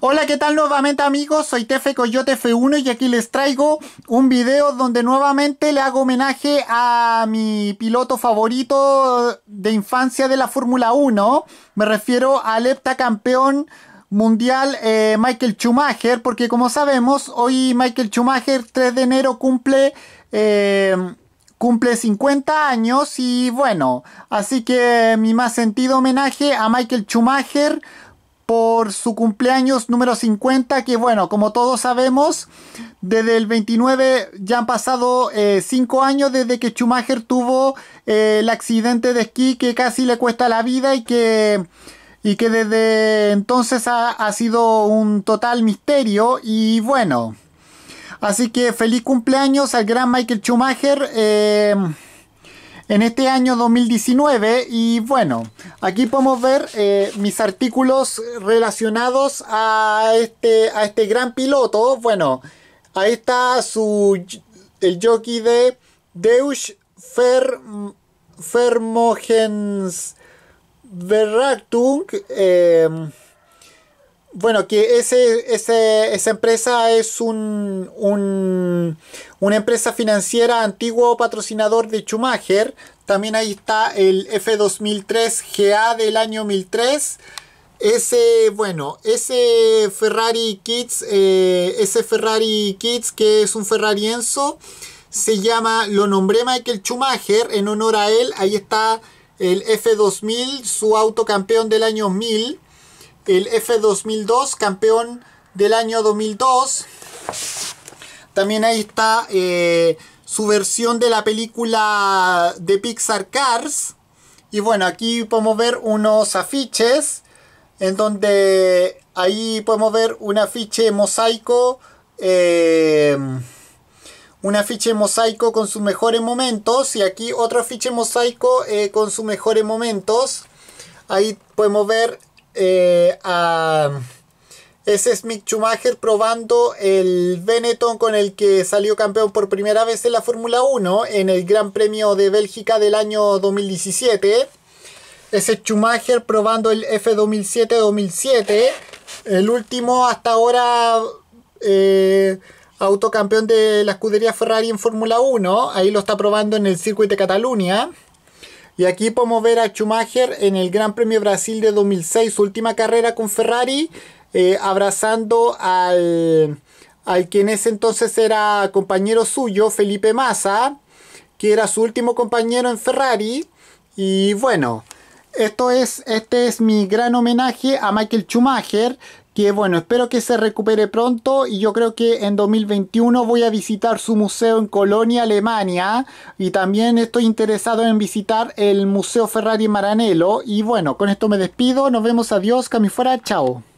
Hola, ¿qué tal nuevamente amigos? Soy Tefe Coyote F1 y aquí les traigo un video donde nuevamente le hago homenaje a mi piloto favorito de infancia de la Fórmula 1. Me refiero al heptacampeón mundial eh, Michael Schumacher, porque como sabemos, hoy Michael Schumacher 3 de enero cumple... Eh, cumple 50 años y bueno, así que mi más sentido homenaje a Michael Schumacher por su cumpleaños número 50, que bueno, como todos sabemos, desde el 29 ya han pasado 5 eh, años desde que Schumacher tuvo eh, el accidente de esquí que casi le cuesta la vida y que, y que desde entonces ha, sido un total misterio y bueno. Así que feliz cumpleaños al gran Michael Schumacher. Eh, en este año 2019 y bueno, aquí podemos ver eh, mis artículos relacionados a este, a este gran piloto. Bueno, ahí está su, el jockey de Deus Fer, Fermogens bueno, que ese, esa empresa es un, una empresa financiera antiguo patrocinador de Schumacher. También ahí está el F2003 GA del año 1003. Ese, bueno, ese Ferrari Kids, eh, ese Ferrari Kids que es un Ferrari se llama, lo nombré Michael Schumacher en honor a él. Ahí está el F2000, su auto campeón del año 1000 el F2002, campeón del año 2002. También ahí está eh, su versión de la película de Pixar Cars. Y bueno, aquí podemos ver unos afiches en donde ahí podemos ver un afiche mosaico. Eh, un afiche mosaico con sus mejores momentos y aquí otro afiche mosaico eh, con sus mejores momentos ahí podemos ver eh, a ese Mick Schumacher probando el Benetton con el que salió campeón por primera vez en la Fórmula 1 en el Gran Premio de Bélgica del año 2017. Ese Schumacher probando el F2007-2007, el último hasta ahora eh, autocampeón de la escudería Ferrari en Fórmula 1. Ahí lo está probando en el circuito de Cataluña. Y aquí podemos ver a Schumacher en el Gran Premio Brasil de 2006, su última carrera con Ferrari, eh, abrazando al, al que en ese entonces era compañero suyo, Felipe Massa, que era su último compañero en Ferrari. Y bueno, esto es, este es mi gran homenaje a Michael Schumacher que bueno, espero que se recupere pronto y yo creo que en 2021 voy a visitar su museo en Colonia, Alemania y también estoy interesado en visitar el Museo Ferrari Maranello y bueno, con esto me despido, nos vemos, adiós, cami fuera, chao.